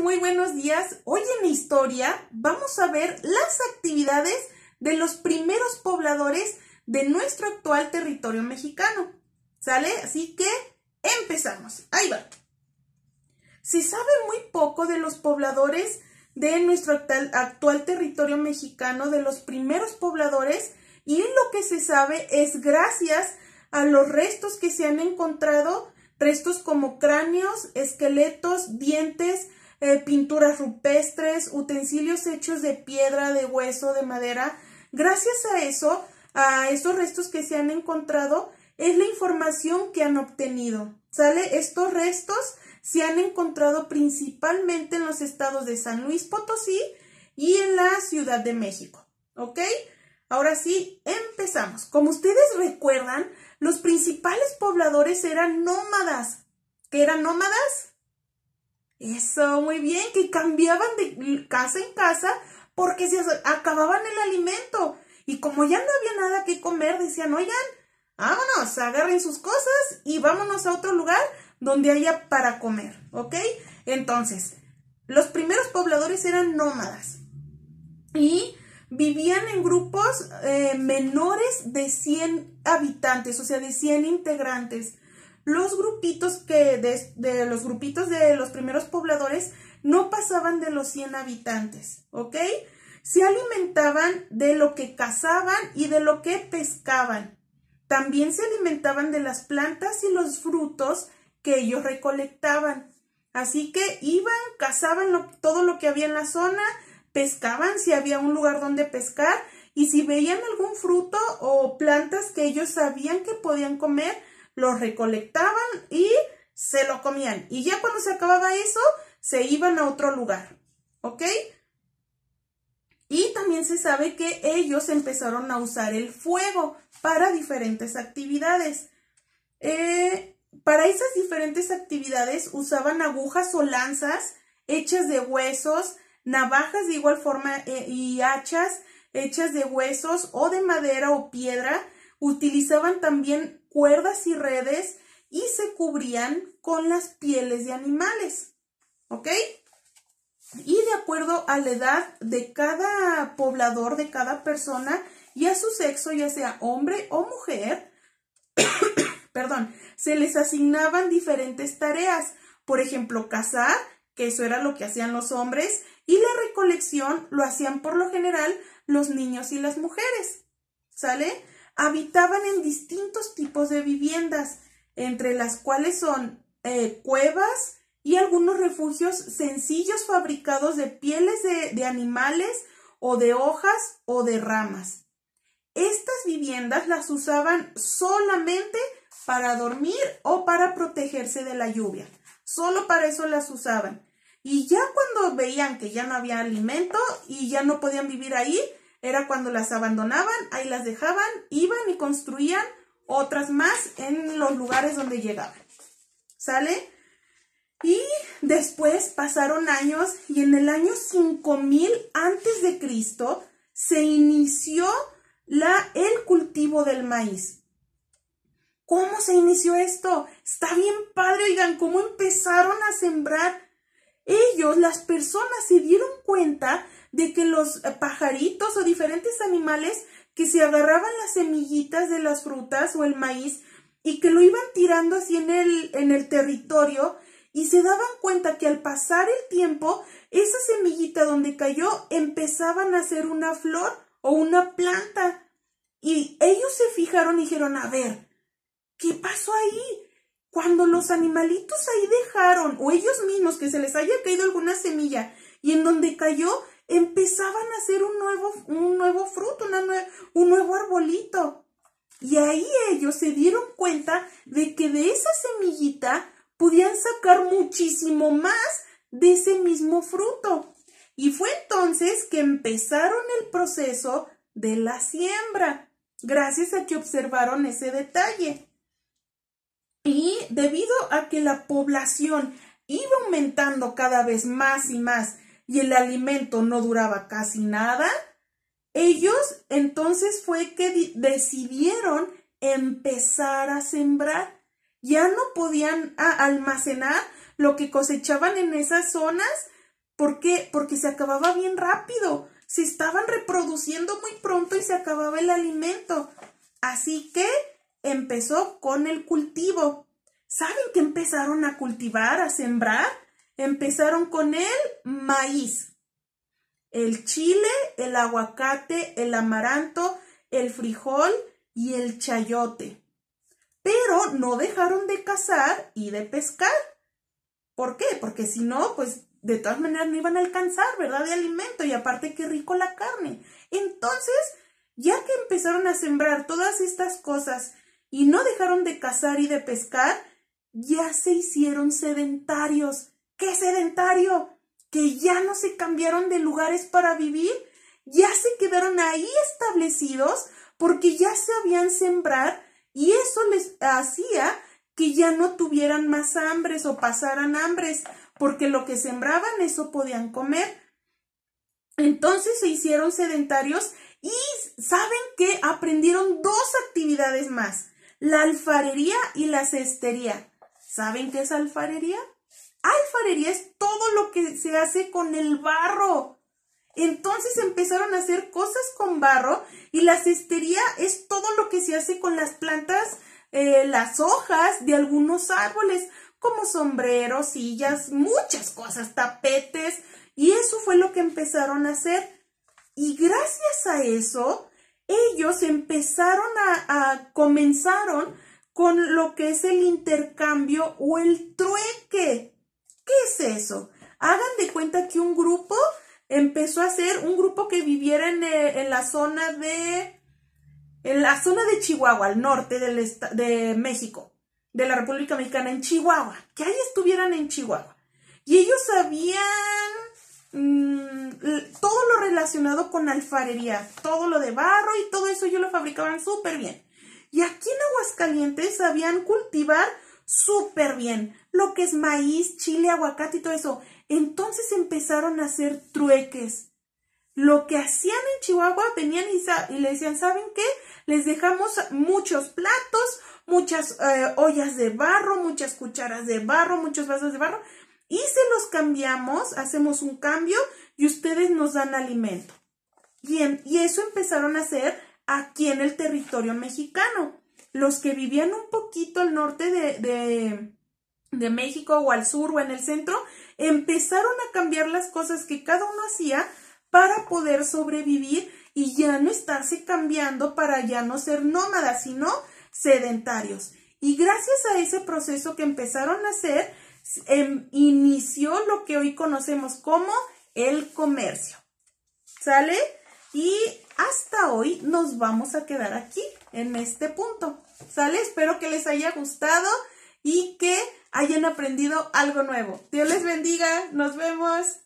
muy buenos días. Hoy en historia vamos a ver las actividades de los primeros pobladores de nuestro actual territorio mexicano. ¿Sale? Así que empezamos. Ahí va. Se sabe muy poco de los pobladores de nuestro actual territorio mexicano, de los primeros pobladores, y lo que se sabe es gracias a los restos que se han encontrado restos como cráneos, esqueletos, dientes, eh, pinturas rupestres, utensilios hechos de piedra, de hueso, de madera. Gracias a eso, a estos restos que se han encontrado, es la información que han obtenido. ¿Sale? Estos restos se han encontrado principalmente en los estados de San Luis Potosí y en la Ciudad de México. ¿Ok? Ahora sí, empezamos. Como ustedes recuerdan, los principales pobladores eran nómadas. ¿Qué eran nómadas? Eso, muy bien, que cambiaban de casa en casa porque se acababan el alimento. Y como ya no había nada que comer, decían, oigan, vámonos, agarren sus cosas y vámonos a otro lugar donde haya para comer, ¿ok? Entonces, los primeros pobladores eran nómadas y vivían en grupos eh, menores de 100 habitantes, o sea, de 100 integrantes los grupitos que de, los grupitos de los primeros pobladores no pasaban de los 100 habitantes, ¿ok? Se alimentaban de lo que cazaban y de lo que pescaban. También se alimentaban de las plantas y los frutos que ellos recolectaban. Así que iban, cazaban todo lo que había en la zona, pescaban si había un lugar donde pescar y si veían algún fruto o plantas que ellos sabían que podían comer, los recolectaban y se lo comían. Y ya cuando se acababa eso, se iban a otro lugar. ¿Ok? Y también se sabe que ellos empezaron a usar el fuego para diferentes actividades. Eh, para esas diferentes actividades usaban agujas o lanzas hechas de huesos, navajas de igual forma eh, y hachas hechas de huesos o de madera o piedra Utilizaban también cuerdas y redes y se cubrían con las pieles de animales. ¿Ok? Y de acuerdo a la edad de cada poblador, de cada persona y a su sexo, ya sea hombre o mujer, perdón, se les asignaban diferentes tareas. Por ejemplo, cazar, que eso era lo que hacían los hombres, y la recolección lo hacían por lo general los niños y las mujeres. ¿Sale? habitaban en distintos tipos de viviendas, entre las cuales son eh, cuevas y algunos refugios sencillos fabricados de pieles de, de animales o de hojas o de ramas. Estas viviendas las usaban solamente para dormir o para protegerse de la lluvia. Solo para eso las usaban. Y ya cuando veían que ya no había alimento y ya no podían vivir ahí, era cuando las abandonaban, ahí las dejaban, iban y construían otras más en los lugares donde llegaban. ¿Sale? Y después pasaron años y en el año 5000 antes de Cristo se inició la, el cultivo del maíz. ¿Cómo se inició esto? Está bien padre, oigan, cómo empezaron a sembrar. Ellos, las personas, se dieron cuenta de que los eh, pajaritos o diferentes animales que se agarraban las semillitas de las frutas o el maíz y que lo iban tirando así en el, en el territorio y se daban cuenta que al pasar el tiempo, esa semillita donde cayó empezaban a hacer una flor o una planta. Y ellos se fijaron y dijeron, a ver, ¿qué pasó ahí? Cuando los animalitos ahí dejaron, o ellos mismos, que se les haya caído alguna semilla, y en donde cayó, empezaban a hacer un nuevo, un nuevo fruto, un nuevo arbolito. Y ahí ellos se dieron cuenta de que de esa semillita podían sacar muchísimo más de ese mismo fruto. Y fue entonces que empezaron el proceso de la siembra, gracias a que observaron ese detalle. Y debido a que la población iba aumentando cada vez más y más y el alimento no duraba casi nada, ellos entonces fue que decidieron empezar a sembrar. Ya no podían almacenar lo que cosechaban en esas zonas. ¿Por Porque se acababa bien rápido. Se estaban reproduciendo muy pronto y se acababa el alimento. Así que empezó con el cultivo. ¿Saben que empezaron a cultivar, a sembrar? Empezaron con el maíz, el chile, el aguacate, el amaranto, el frijol y el chayote. Pero no dejaron de cazar y de pescar. ¿Por qué? Porque si no, pues de todas maneras no iban a alcanzar, ¿verdad? De alimento y aparte qué rico la carne. Entonces, ya que empezaron a sembrar todas estas cosas y no dejaron de cazar y de pescar, ya se hicieron sedentarios que sedentario, que ya no se cambiaron de lugares para vivir, ya se quedaron ahí establecidos porque ya sabían sembrar y eso les hacía que ya no tuvieran más hambres o pasaran hambres, porque lo que sembraban eso podían comer. Entonces se hicieron sedentarios y saben que aprendieron dos actividades más, la alfarería y la cestería. ¿Saben qué es alfarería? Alfarería es todo lo que se hace con el barro. Entonces empezaron a hacer cosas con barro y la cestería es todo lo que se hace con las plantas, eh, las hojas de algunos árboles, como sombreros, sillas, muchas cosas, tapetes. Y eso fue lo que empezaron a hacer. Y gracias a eso, ellos empezaron a, a comenzaron con lo que es el intercambio o el trueque. Hagan de cuenta que un grupo empezó a ser un grupo que viviera eh, en, la zona de en la zona de Chihuahua, al norte de México, de la República Mexicana, en Chihuahua, que ahí estuvieran en Chihuahua. Y ellos sabían mm, todo lo relacionado con alfarería, todo lo de barro y todo eso ellos lo fabricaban súper bien. Y aquí en Aguascalientes sabían cultivar súper bien, lo que es maíz, chile, aguacate y todo eso. Entonces empezaron a hacer trueques. Lo que hacían en Chihuahua, venían y, le decían, ¿saben qué? Les dejamos muchos platos, muchas eh, ollas de barro, muchas cucharas de barro, muchos vasos de barro, y se los cambiamos, hacemos un cambio y ustedes nos dan alimento. Y, y eso empezaron a hacer aquí en el territorio mexicano los que vivían un poquito al norte de, México o al sur o en el centro, empezaron a cambiar las cosas que cada uno hacía para poder sobrevivir y ya no estarse cambiando para ya no ser nómadas, sino sedentarios. Y gracias a ese proceso que empezaron a hacer, em, inició lo que hoy conocemos como el comercio. ¿Sale? Y hasta hoy nos vamos a quedar aquí, en este punto. ¿Sale? Espero que les haya gustado y que hayan aprendido algo nuevo. Dios les bendiga. Nos vemos.